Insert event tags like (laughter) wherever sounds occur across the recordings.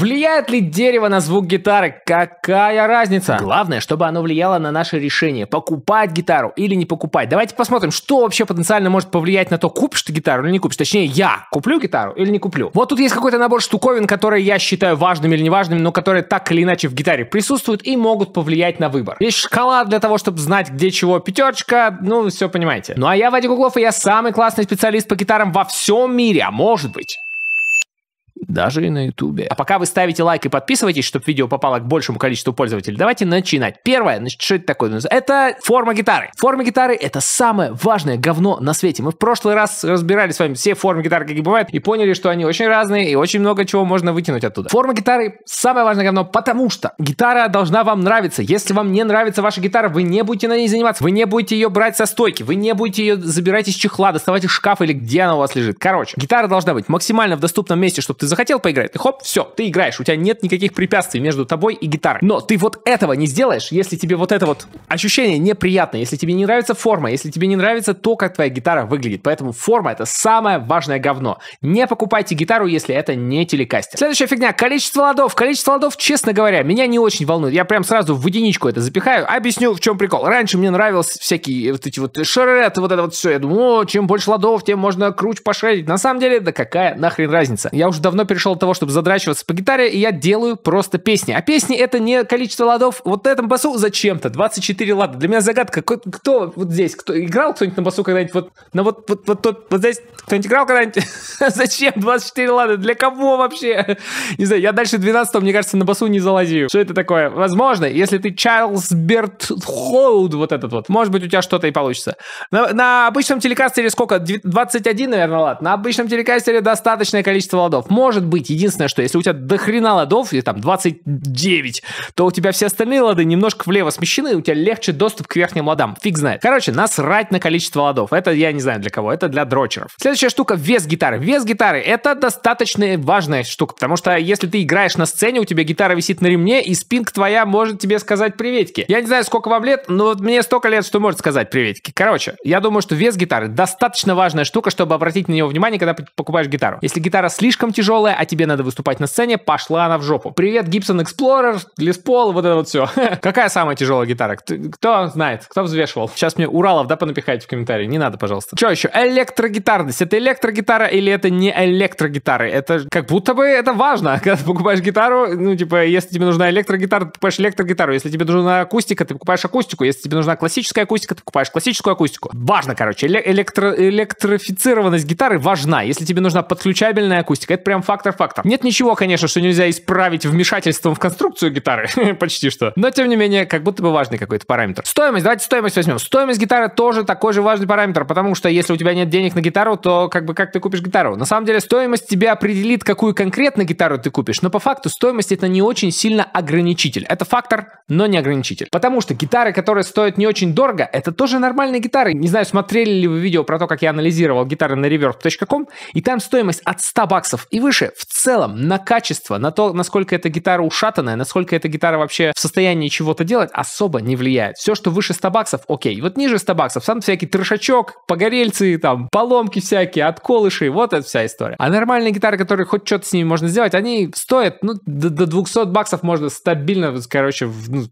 Влияет ли дерево на звук гитары? Какая разница? Главное, чтобы оно влияло на наше решение, покупать гитару или не покупать. Давайте посмотрим, что вообще потенциально может повлиять на то, купишь ты гитару или не купишь. Точнее, я куплю гитару или не куплю. Вот тут есть какой-то набор штуковин, которые я считаю важными или неважными, но которые так или иначе в гитаре присутствуют и могут повлиять на выбор. Есть шкала для того, чтобы знать, где чего пятерочка, ну, все понимаете. Ну, а я Вадик Углов, и я самый классный специалист по гитарам во всем мире, а может быть, даже и на Ютубе. А пока вы ставите лайк и подписывайтесь, чтобы видео попало к большему количеству пользователей, давайте начинать. Первое, значит, что это такое? Ну, это форма гитары. Форма гитары — это самое важное говно на свете. Мы в прошлый раз разбирали с вами все формы гитары, какие бывают, и поняли, что они очень разные, и очень много чего можно вытянуть оттуда. Форма гитары — самое важное говно, потому что гитара должна вам нравиться. Если вам не нравится ваша гитара, вы не будете на ней заниматься, вы не будете ее брать со стойки, вы не будете ее забирать из чехла, доставать из шкафа или где она у вас лежит. Короче, гитара должна быть максимально в доступном месте, чтобы ты заходил захотел поиграть, ты хоп, все, ты играешь, у тебя нет никаких препятствий между тобой и гитарой. Но ты вот этого не сделаешь, если тебе вот это вот ощущение неприятное, если тебе не нравится форма, если тебе не нравится то, как твоя гитара выглядит. Поэтому форма это самое важное говно. Не покупайте гитару, если это не телекастер. Следующая фигня, количество ладов. Количество ладов, честно говоря, меня не очень волнует. Я прям сразу в единичку это запихаю. Объясню, в чем прикол. Раньше мне нравилось всякие вот эти вот шарет, вот это вот все. Я думаю, о, чем больше ладов, тем можно круч пошарить. На самом деле, да какая нахрен разница. Я уже давно перешел от того, чтобы задрачиваться по гитаре, и я делаю просто песни. А песни это не количество ладов. Вот на этом басу зачем-то 24 лада. Для меня загадка, кто вот здесь, кто играл кто-нибудь на басу когда-нибудь, вот, на вот, вот, вот, тот вот здесь кто-нибудь играл когда-нибудь? (laughs) Зачем 24 лада? Для кого вообще? Не знаю, я дальше 12 мне кажется, на басу не залазю. Что это такое? Возможно, если ты Чарльз Берт Хоуд, вот этот вот, может быть, у тебя что-то и получится. На, на обычном телекастере сколько? 21, наверное, лад. На обычном телекастере достаточное количество ладов. Может может быть. Единственное, что если у тебя дохрена ладов, и там 29, то у тебя все остальные лады немножко влево смещены, и у тебя легче доступ к верхним ладам. Фиг знает. Короче, насрать на количество ладов. Это я не знаю для кого, это для дрочеров. Следующая штука — вес гитары. Вес гитары — это достаточно важная штука, потому что если ты играешь на сцене, у тебя гитара висит на ремне, и спинка твоя может тебе сказать приветики. Я не знаю, сколько вам лет, но вот мне столько лет, что может сказать приветики. Короче, я думаю, что вес гитары достаточно важная штука, чтобы обратить на него внимание, когда покупаешь гитару. Если гитара слишком тяжелая, тяжелая, а тебе надо выступать на сцене, пошла она в жопу. Привет, Gibson Explorer, Леспол, вот это вот все. (laughs) Какая самая тяжелая гитара? Кто знает? Кто взвешивал? Сейчас мне Уралов, да, понапихайте в комментарии. Не надо, пожалуйста. Что еще? Электрогитарность. Это электрогитара или это не электрогитара? Это как будто бы это важно. Когда ты покупаешь гитару, ну, типа, если тебе нужна электрогитара, ты покупаешь электрогитару. Если тебе нужна акустика, ты покупаешь акустику. Если тебе нужна классическая акустика, ты покупаешь классическую акустику. Важно, короче. Электро электрофицированность гитары важна. Если тебе нужна подключабельная акустика, это прям фактор, фактор. Нет ничего, конечно, что нельзя исправить вмешательством в конструкцию гитары, (laughs) почти что. Но, тем не менее, как будто бы важный какой-то параметр. Стоимость, давайте стоимость возьмем. Стоимость гитары тоже такой же важный параметр, потому что если у тебя нет денег на гитару, то как бы как ты купишь гитару? На самом деле, стоимость тебя определит, какую конкретно гитару ты купишь, но по факту стоимость это не очень сильно ограничитель. Это фактор, но не ограничитель. Потому что гитары, которые стоят не очень дорого, это тоже нормальные гитары. Не знаю, смотрели ли вы видео про то, как я анализировал гитары на reverb.com, и там стоимость от 100 баксов и выше выше в целом на качество, на то, насколько эта гитара ушатанная, насколько эта гитара вообще в состоянии чего-то делать, особо не влияет. Все, что выше 100 баксов, окей. Вот ниже 100 баксов, сам всякий трешачок, погорельцы, там, поломки всякие, отколыши, вот эта вся история. А нормальные гитары, которые хоть что-то с ними можно сделать, они стоят, ну, до, до 200 баксов можно стабильно, короче, в, ну,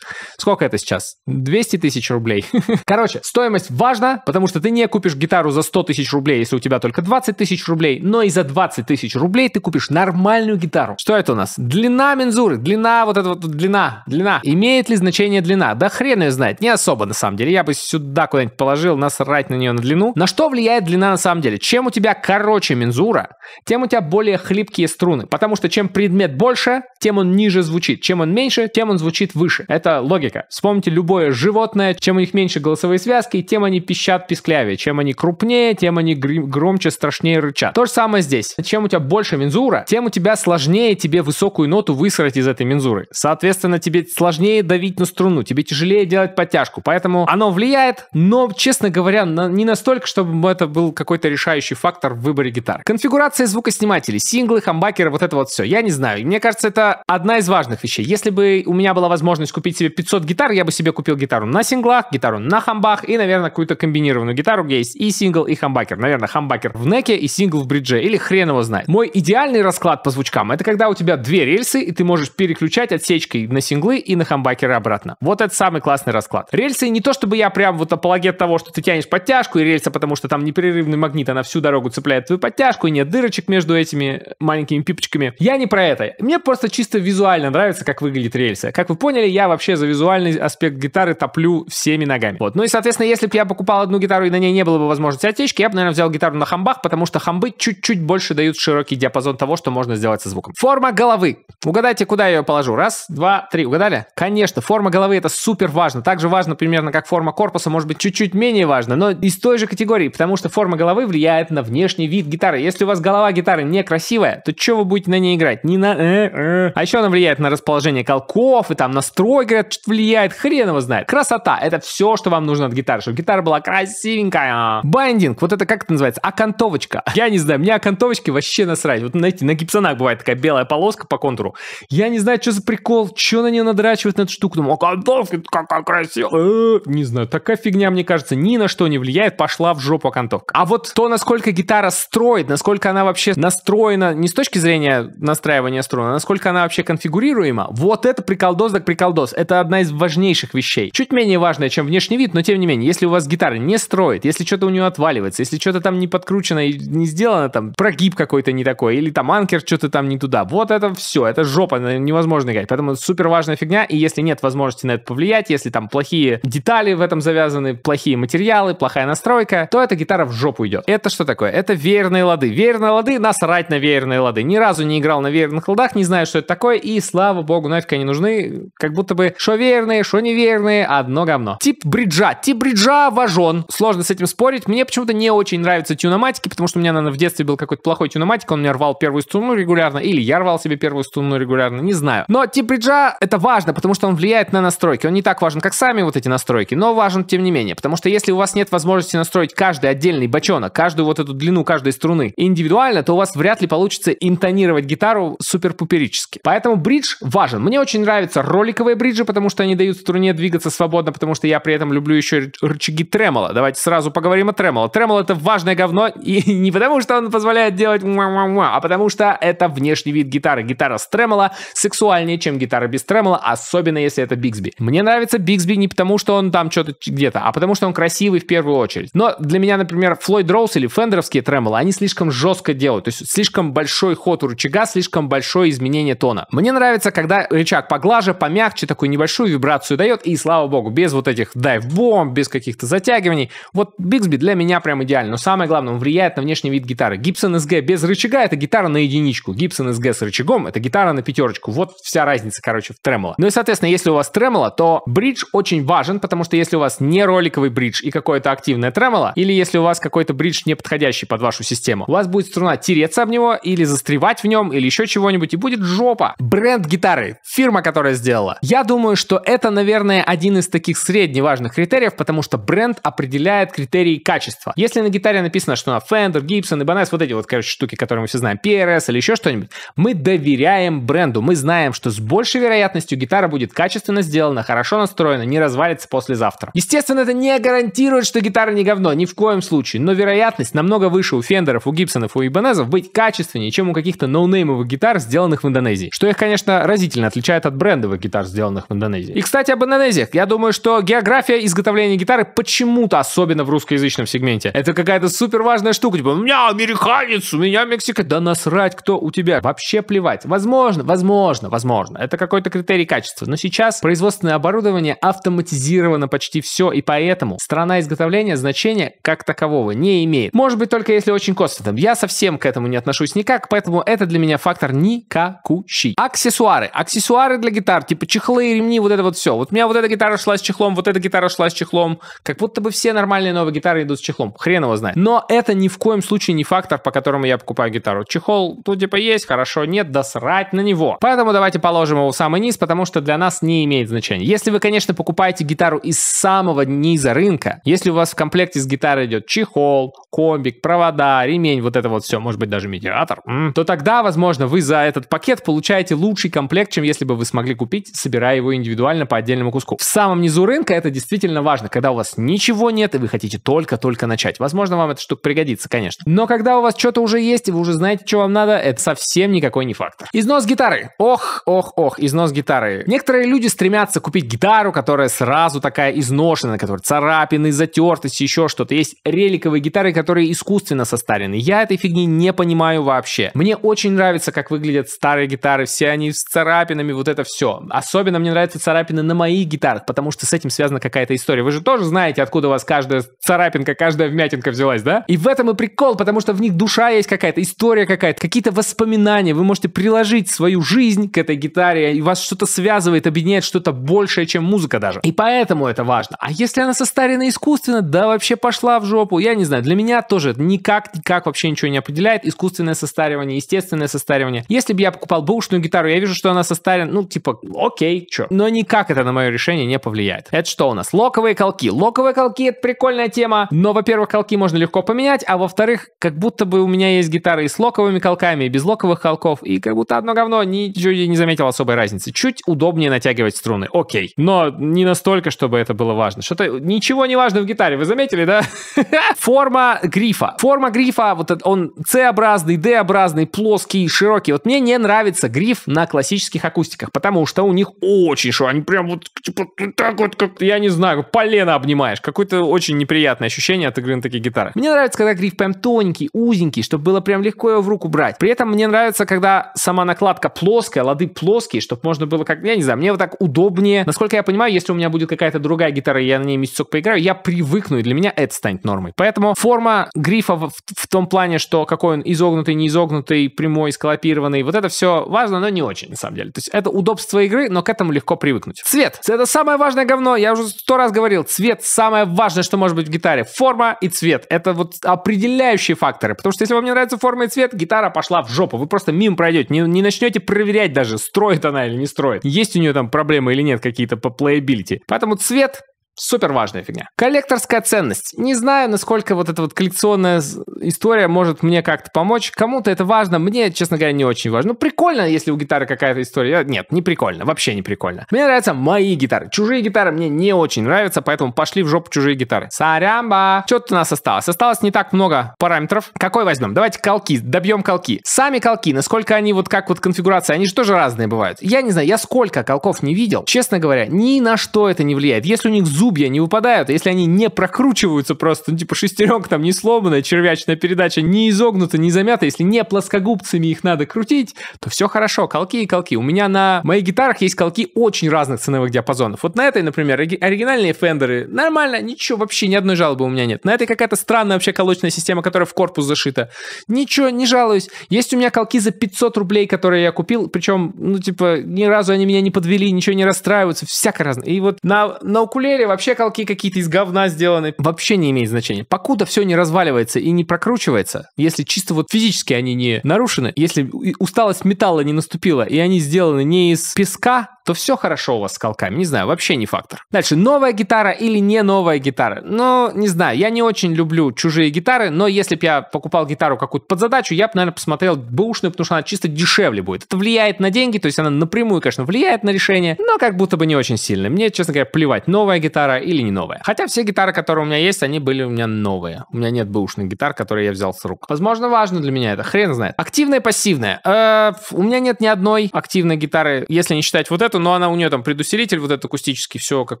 сколько это сейчас? 200 тысяч рублей. (laughs) Короче, стоимость важна, потому что ты не купишь гитару за 100 тысяч рублей, если у тебя только 20 тысяч рублей, но и за 20 тысяч рублей ты купишь купишь нормальную гитару. Что это у нас? Длина мензуры, длина вот эта вот длина, длина. Имеет ли значение длина? Да хрен ее знает, не особо на самом деле. Я бы сюда куда-нибудь положил, насрать на нее на длину. На что влияет длина на самом деле? Чем у тебя короче мензура, тем у тебя более хлипкие струны. Потому что чем предмет больше, тем он ниже звучит. Чем он меньше, тем он звучит выше. Это логика. Вспомните любое животное. Чем у них меньше голосовые связки, тем они пищат писклявее. Чем они крупнее, тем они громче, страшнее рычат. То же самое здесь. Чем у тебя больше мензура, мензура, тем у тебя сложнее тебе высокую ноту высрать из этой мензуры. Соответственно, тебе сложнее давить на струну, тебе тяжелее делать подтяжку. Поэтому оно влияет, но, честно говоря, на, не настолько, чтобы это был какой-то решающий фактор в выборе гитар. Конфигурация звукоснимателей, синглы, хамбакеры, вот это вот все. Я не знаю. Мне кажется, это одна из важных вещей. Если бы у меня была возможность купить себе 500 гитар, я бы себе купил гитару на синглах, гитару на хамбах и, наверное, какую-то комбинированную гитару, где есть и сингл, и хамбакер. Наверное, хамбакер в неке и сингл в бридже. Или хрен его знает. Мой идеальный Идеальный расклад по звучкам — это когда у тебя две рельсы, и ты можешь переключать отсечкой на синглы и на хамбакеры обратно. Вот это самый классный расклад. Рельсы не то, чтобы я прям вот апологет того, что ты тянешь подтяжку и рельса, потому что там непрерывный магнит, она всю дорогу цепляет твою подтяжку, и нет дырочек между этими маленькими пипочками. Я не про это. Мне просто чисто визуально нравится, как выглядит рельса. Как вы поняли, я вообще за визуальный аспект гитары топлю всеми ногами. Вот. Ну и, соответственно, если бы я покупал одну гитару и на ней не было бы возможности отсечки, я бы, наверное, взял гитару на хамбах, потому что хамбы чуть-чуть больше дают широкий диапазон того, что можно сделать со звуком. Форма головы. Угадайте, куда я ее положу. Раз, два, три. Угадали? Конечно, форма головы это супер важно. Также важно примерно как форма корпуса, может быть чуть-чуть менее важно, но из той же категории, потому что форма головы влияет на внешний вид гитары. Если у вас голова гитары некрасивая, то что вы будете на ней играть? Не на... Э, э. А еще она влияет на расположение колков и там настрой, говорят, что влияет, хрен его знает. Красота. Это все, что вам нужно от гитары, чтобы гитара была красивенькая. Бандинг. Вот это как это называется? Окантовочка. Я не знаю, мне окантовочки вообще насрать. Вот на знаете, на гипсонах бывает такая белая полоска по контуру. Я не знаю, что за прикол, что на нее надрачивать на эту штуку. Думаю, окантовка, какая красивая. Э, не знаю, такая фигня, мне кажется, ни на что не влияет. Пошла в жопу окантовка. А вот то, насколько гитара строит, насколько она вообще настроена, не с точки зрения настраивания струн, а насколько она вообще конфигурируема, вот это приколдос так приколдос. Это одна из важнейших вещей. Чуть менее важная, чем внешний вид, но тем не менее, если у вас гитара не строит, если что-то у нее отваливается, если что-то там не подкручено и не сделано, там прогиб какой-то не такой, или там анкер что-то там не туда. Вот это все, это жопа, невозможно играть. Поэтому супер важная фигня, и если нет возможности на это повлиять, если там плохие детали в этом завязаны, плохие материалы, плохая настройка, то эта гитара в жопу идет. Это что такое? Это веерные лады. Веерные лады, насрать на веерные лады. Ни разу не играл на веерных ладах, не знаю, что это такое, и слава богу, нафиг они нужны. Как будто бы шо верные, шо неверные, одно говно. Тип бриджа. Тип бриджа важен. Сложно с этим спорить. Мне почему-то не очень нравятся тюноматики, потому что у меня, наверное, в детстве был какой-то плохой тюноматик, он меня рвал первую струну регулярно, или я рвал себе первую струну регулярно, не знаю. Но тип бриджа это важно, потому что он влияет на настройки. Он не так важен, как сами вот эти настройки, но важен тем не менее. Потому что если у вас нет возможности настроить каждый отдельный бочонок, каждую вот эту длину каждой струны индивидуально, то у вас вряд ли получится интонировать гитару супер-пуперически. Поэтому бридж важен. Мне очень нравятся роликовые бриджи, потому что они дают струне двигаться свободно, потому что я при этом люблю еще рычаги тремоло. Давайте сразу поговорим о тремоло. Тремоло это важное говно, и (laughs) не потому что он позволяет делать а потому потому что это внешний вид гитары. Гитара с тремоло сексуальнее, чем гитара без тремоло, особенно если это Бигсби. Мне нравится Бигсби не потому, что он там что-то где-то, а потому что он красивый в первую очередь. Но для меня, например, Флойд Роуз или фендеровские тремоло, они слишком жестко делают, то есть слишком большой ход у рычага, слишком большое изменение тона. Мне нравится, когда рычаг поглаже, помягче, такую небольшую вибрацию дает, и слава богу, без вот этих дайв-бомб, без каких-то затягиваний. Вот Бигсби для меня прям идеально, но самое главное, он влияет на внешний вид гитары. Гибсон SG без рычага — это гитара гитара на единичку, Gibson SG с рычагом — это гитара на пятерочку. Вот вся разница, короче, в тремоло. Ну и, соответственно, если у вас тремоло, то бридж очень важен, потому что если у вас не роликовый бридж и какое-то активное тремоло, или если у вас какой-то бридж не подходящий под вашу систему, у вас будет струна тереться об него или застревать в нем, или еще чего-нибудь, и будет жопа. Бренд гитары, фирма, которая сделала. Я думаю, что это, наверное, один из таких средневажных критериев, потому что бренд определяет критерии качества. Если на гитаре написано, что на Fender, Gibson, Ibanez, вот эти вот, короче, штуки, которые мы все знаем, DRS или еще что-нибудь, мы доверяем бренду. Мы знаем, что с большей вероятностью гитара будет качественно сделана, хорошо настроена, не развалится послезавтра. Естественно, это не гарантирует, что гитара не говно, ни в коем случае, но вероятность намного выше у Фендеров, у Гибсонов, у Ибанезов быть качественнее, чем у каких-то ноунеймовых гитар, сделанных в Индонезии. Что их, конечно, разительно отличает от брендовых гитар, сделанных в Индонезии. И, кстати, об Индонезиях. Я думаю, что география изготовления гитары почему-то, особенно в русскоязычном сегменте, это какая-то супер важная штука. Типа, у меня американец, у меня Мексика. Да нас насрать, кто у тебя, вообще плевать. Возможно, возможно, возможно. Это какой-то критерий качества. Но сейчас производственное оборудование автоматизировано почти все, и поэтому страна изготовления значения как такового не имеет. Может быть, только если очень косвенно. Я совсем к этому не отношусь никак, поэтому это для меня фактор никакущий. Аксессуары. Аксессуары для гитар, типа чехлы, ремни, вот это вот все. Вот у меня вот эта гитара шла с чехлом, вот эта гитара шла с чехлом. Как будто бы все нормальные новые гитары идут с чехлом. Хрен его знает. Но это ни в коем случае не фактор, по которому я покупаю гитару. Чехол прикол, ну типа есть, хорошо, нет, да срать на него. Поэтому давайте положим его в самый низ, потому что для нас не имеет значения. Если вы, конечно, покупаете гитару из самого низа рынка, если у вас в комплекте с гитарой идет чехол, комбик, провода, ремень, вот это вот все, может быть даже медиатор, то тогда, возможно, вы за этот пакет получаете лучший комплект, чем если бы вы смогли купить, собирая его индивидуально по отдельному куску. В самом низу рынка это действительно важно, когда у вас ничего нет и вы хотите только-только начать. Возможно, вам эта штука пригодится, конечно. Но когда у вас что-то уже есть и вы уже знаете, что вам надо, это совсем никакой не фактор. Износ гитары. Ох, ох, ох, износ гитары. Некоторые люди стремятся купить гитару, которая сразу такая изношенная, которая царапины, затертость, еще что-то. Есть реликовые гитары, которые искусственно состарены. Я этой фигни не понимаю вообще. Мне очень нравится, как выглядят старые гитары, все они с царапинами, вот это все. Особенно мне нравятся царапины на моих гитарах, потому что с этим связана какая-то история. Вы же тоже знаете, откуда у вас каждая царапинка, каждая вмятинка взялась, да? И в этом и прикол, потому что в них душа есть какая-то, история какая-то вдохновляет, какие-то воспоминания, вы можете приложить свою жизнь к этой гитаре, и вас что-то связывает, объединяет что-то большее, чем музыка даже. И поэтому это важно. А если она состарена искусственно, да вообще пошла в жопу, я не знаю, для меня тоже никак, никак вообще ничего не определяет, искусственное состаривание, естественное состаривание. Если бы я покупал бэушную гитару, я вижу, что она состарена, ну, типа, окей, чё. Но никак это на мое решение не повлияет. Это что у нас? Локовые колки. Локовые колки — это прикольная тема, но, во-первых, колки можно легко поменять, а во-вторых, как будто бы у меня есть гитары и с локовыми безлоковыми колками, локовых колков, и как будто одно говно, ничего не заметил особой разницы. Чуть удобнее натягивать струны, окей. Но не настолько, чтобы это было важно. Что-то ничего не важно в гитаре, вы заметили, да? (laughs) Форма грифа. Форма грифа, вот этот он C-образный, D-образный, плоский, широкий. Вот мне не нравится гриф на классических акустиках, потому что у них очень шо, они прям вот типа так вот, как, я не знаю, полено обнимаешь. Какое-то очень неприятное ощущение от игры на таких гитарах. Мне нравится, когда гриф прям тоненький, узенький, чтобы было прям легко его в руку руку брать. При этом мне нравится, когда сама накладка плоская, лады плоские, чтобы можно было как, я не знаю, мне вот так удобнее. Насколько я понимаю, если у меня будет какая-то другая гитара, и я на ней месяцок поиграю, я привыкну, и для меня это станет нормой. Поэтому форма грифа в, в том плане, что какой он изогнутый, не изогнутый, прямой, сколопированный, вот это все важно, но не очень, на самом деле. То есть это удобство игры, но к этому легко привыкнуть. Цвет. Это самое важное говно, я уже сто раз говорил, цвет самое важное, что может быть в гитаре. Форма и цвет. Это вот определяющие факторы, потому что если вам не нравится форма и цвет, гитара гитара пошла в жопу. Вы просто мимо пройдете, не, не начнете проверять даже, строит она или не строит. Есть у нее там проблемы или нет какие-то по плеябилити. Поэтому цвет Супер важная фигня. Коллекторская ценность. Не знаю, насколько вот эта вот коллекционная история может мне как-то помочь. Кому-то это важно, мне, честно говоря, не очень важно. Ну, прикольно, если у гитары какая-то история. Нет, не прикольно, вообще не прикольно. Мне нравятся мои гитары. Чужие гитары мне не очень нравятся, поэтому пошли в жопу чужие гитары. Сарямба. Что тут у нас осталось? Осталось не так много параметров. Какой возьмем? Давайте колки, добьем колки. Сами колки, насколько они вот как вот конфигурация, они же тоже разные бывают. Я не знаю, я сколько колков не видел. Честно говоря, ни на что это не влияет. Если у них зубья не выпадают, а если они не прокручиваются просто, ну, типа шестеренка там не сломанная, червячная передача не изогнута, не замята, если не плоскогубцами их надо крутить, то все хорошо, колки и колки. У меня на моих гитарах есть колки очень разных ценовых диапазонов. Вот на этой, например, оригинальные фендеры, нормально, ничего, вообще ни одной жалобы у меня нет. На этой какая-то странная вообще колочная система, которая в корпус зашита. Ничего, не жалуюсь. Есть у меня колки за 500 рублей, которые я купил, причем, ну, типа, ни разу они меня не подвели, ничего не расстраиваются, всяко разное. И вот на, на укулеле вообще колки какие-то из говна сделаны. Вообще не имеет значения. Покуда все не разваливается и не прокручивается, если чисто вот физически они не нарушены, если усталость металла не наступила, и они сделаны не из песка, то все хорошо у вас с колками. Не знаю, вообще не фактор. Дальше, новая гитара или не новая гитара? Ну, не знаю, я не очень люблю чужие гитары, но если бы я покупал гитару какую-то под задачу, я бы, наверное, посмотрел бэушную, потому что она чисто дешевле будет. Это влияет на деньги, то есть она напрямую, конечно, влияет на решение, но как будто бы не очень сильно. Мне, честно говоря, плевать, новая гитара или не новая. Хотя все гитары, которые у меня есть, они были у меня новые. У меня нет бэушных гитар, которые я взял с рук. Возможно, важно для меня это, хрен знает. Активная, пассивная. Э, у меня нет ни одной активной гитары, если не считать вот эту, нету, но она у нее там предусилитель вот этот акустический, все как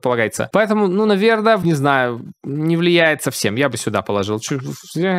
полагается. Поэтому, ну, наверное, не знаю, не влияет совсем. Я бы сюда положил.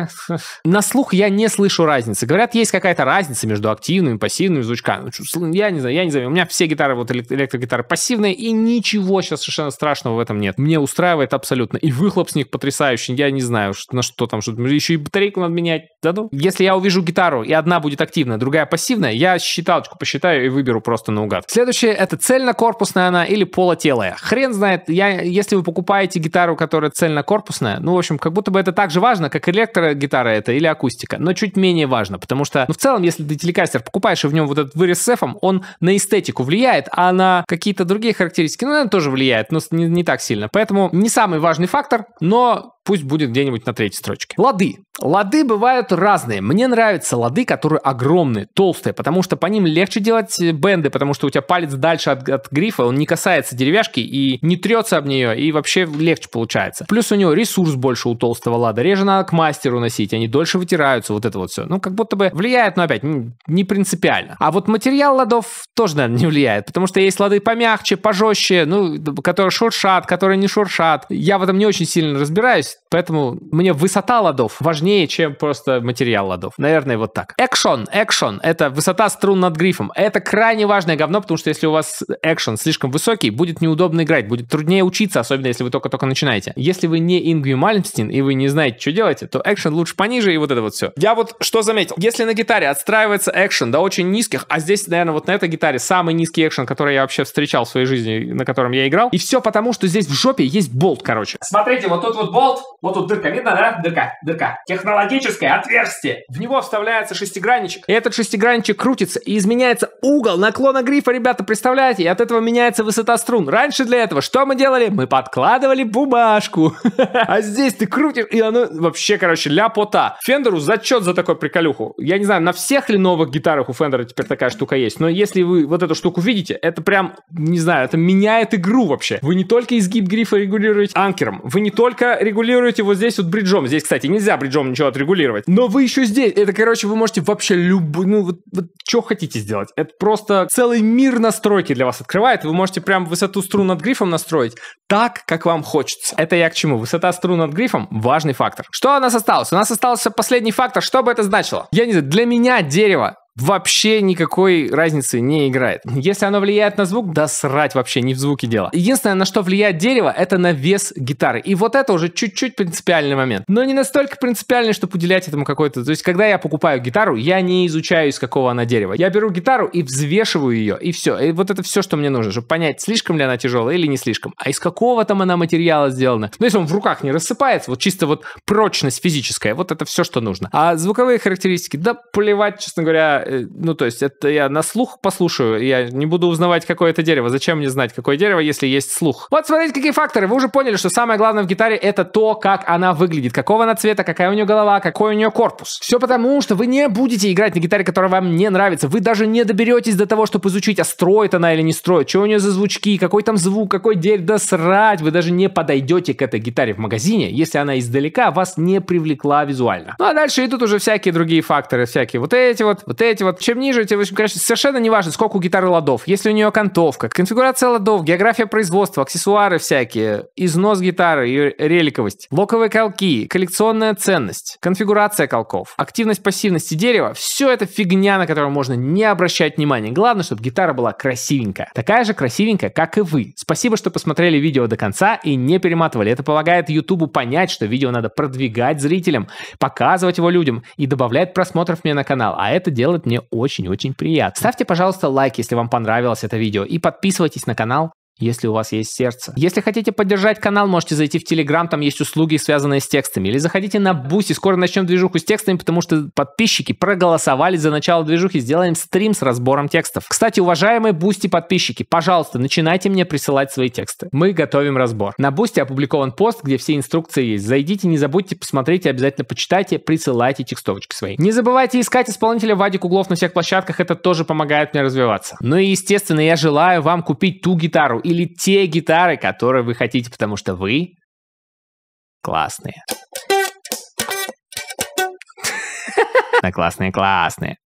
(laughs) На слух я не слышу разницы. Говорят, есть какая-то разница между активным и пассивным звучками. Ну, я не знаю, я не знаю. У меня все гитары, вот электрогитары пассивные, и ничего сейчас совершенно страшного в этом нет. Мне устраивает абсолютно. И выхлоп с них потрясающий. Я не знаю, на что там, что еще и батарейку надо менять. Да ну. Если я увижу гитару, и одна будет активная, другая пассивная, я считалочку посчитаю и выберу просто наугад. Следующее — это цельнокорпусная она или полотелая. Хрен знает, я, если вы покупаете гитару, которая цельнокорпусная, ну, в общем, как будто бы это так же важно, как электрогитара это или акустика, но чуть менее важно, потому что, ну, в целом, если ты телекастер покупаешь, и в нем вот этот вырез с F, он на эстетику влияет, а на какие-то другие характеристики, ну, наверное, тоже влияет, но не, не так сильно. Поэтому не самый важный фактор, но пусть будет где-нибудь на третьей строчке. Лады. Лады бывают разные. Мне нравятся лады, которые огромные, толстые, потому что по ним легче делать э, бенды, потому что у тебя палец дальше от, от грифа, он не касается деревяшки и не трется об нее, и вообще легче получается. Плюс у него ресурс больше у толстого лада. Реже надо к мастеру носить, они дольше вытираются, вот это вот все. Ну, как будто бы влияет, но опять, не принципиально. А вот материал ладов тоже, наверное, не влияет, потому что есть лады помягче, пожестче, ну, которые шуршат, которые не шуршат. Я в этом не очень сильно разбираюсь, играть. Поэтому мне высота ладов важнее, чем просто материал ладов. Наверное, вот так. Экшон, экшон — это высота струн над грифом. Это крайне важное говно, потому что если у вас экшон слишком высокий, будет неудобно играть, будет труднее учиться, особенно если вы только-только начинаете. Если вы не Ингви Мальмстин и вы не знаете, что делаете, то экшен лучше пониже и вот это вот все. Я вот что заметил. Если на гитаре отстраивается экшен до очень низких, а здесь, наверное, вот на этой гитаре самый низкий экшен, который я вообще встречал в своей жизни, на котором я играл, и все потому, что здесь в жопе есть болт, короче. Смотрите, вот тут вот болт, вот тут дырка, видно, да? Дырка, дырка. Технологическое отверстие. В него вставляется шестигранничек. И этот шестигранничек крутится, и изменяется угол наклона грифа, ребята, представляете? И от этого меняется высота струн. Раньше для этого что мы делали? Мы подкладывали бумажку. (laughs) А здесь ты крутишь, и оно вообще, короче, ляпота. Фендеру зачет за такой приколюху. Я не знаю, на всех ли новых гитарах у Фендера теперь такая штука есть, но если вы вот эту штуку видите, это прям, не знаю, это меняет игру вообще. Вы не только изгиб грифа регулируете анкером, вы не только регулируете регулируете вот здесь вот бриджом. Здесь, кстати, нельзя бриджом ничего отрегулировать. Но вы еще здесь. Это, короче, вы можете вообще любую ну, вот, вот что хотите сделать. Это просто целый мир настройки для вас открывает. Вы можете прям высоту струн над грифом настроить так, как вам хочется. Это я к чему? Высота струн над грифом – важный фактор. Что у нас осталось? У нас остался последний фактор. Что бы это значило? Я не знаю, для меня дерево вообще никакой разницы не играет. Если оно влияет на звук, да срать вообще, не в звуке дело. Единственное, на что влияет дерево, это на вес гитары. И вот это уже чуть-чуть принципиальный момент. Но не настолько принципиальный, чтобы уделять этому какой-то... То есть, когда я покупаю гитару, я не изучаю, из какого она дерева. Я беру гитару и взвешиваю ее, и все. И вот это все, что мне нужно, чтобы понять, слишком ли она тяжелая или не слишком. А из какого там она материала сделана. Но ну, если он в руках не рассыпается, вот чисто вот прочность физическая, вот это все, что нужно. А звуковые характеристики, да плевать, честно говоря, Э, ну, то есть это я на слух послушаю, я не буду узнавать, какое это дерево. Зачем мне знать, какое дерево, если есть слух? Вот смотрите, какие факторы. Вы уже поняли, что самое главное в гитаре это то, как она выглядит, какого она цвета, какая у нее голова, какой у нее корпус. Все потому, что вы не будете играть на гитаре, которая вам не нравится. Вы даже не доберетесь до того, чтобы изучить, а строит она или не строит, что у нее за звучки, какой там звук, какой дерево, да срать. Вы даже не подойдете к этой гитаре в магазине, если она издалека вас не привлекла визуально. Ну а дальше идут уже всякие другие факторы, всякие вот эти вот, вот эти эти вот, чем ниже, тем, короче, совершенно не важно, сколько у гитары ладов. Если у нее окантовка, конфигурация ладов, география производства, аксессуары всякие, износ гитары, ее реликовость, локовые колки, коллекционная ценность, конфигурация колков, активность пассивности дерева, все это фигня, на которую можно не обращать внимания. Главное, чтобы гитара была красивенькая. Такая же красивенькая, как и вы. Спасибо, что посмотрели видео до конца и не перематывали. Это помогает Ютубу понять, что видео надо продвигать зрителям, показывать его людям и добавляет просмотров мне на канал. А это делает мне очень-очень приятно. Ставьте, пожалуйста, лайк, если вам понравилось это видео, и подписывайтесь на канал, если у вас есть сердце. Если хотите поддержать канал, можете зайти в Телеграм, там есть услуги, связанные с текстами. Или заходите на Бусти, скоро начнем движуху с текстами, потому что подписчики проголосовали за начало движухи, сделаем стрим с разбором текстов. Кстати, уважаемые Бусти подписчики, пожалуйста, начинайте мне присылать свои тексты. Мы готовим разбор. На Бусти опубликован пост, где все инструкции есть. Зайдите, не забудьте, посмотрите, обязательно почитайте, присылайте текстовочки свои. Не забывайте искать исполнителя Вадик Углов на всех площадках, это тоже помогает мне развиваться. Ну и естественно, я желаю вам купить ту гитару или те гитары, которые вы хотите, потому что вы классные. (laughs) На классные-классные.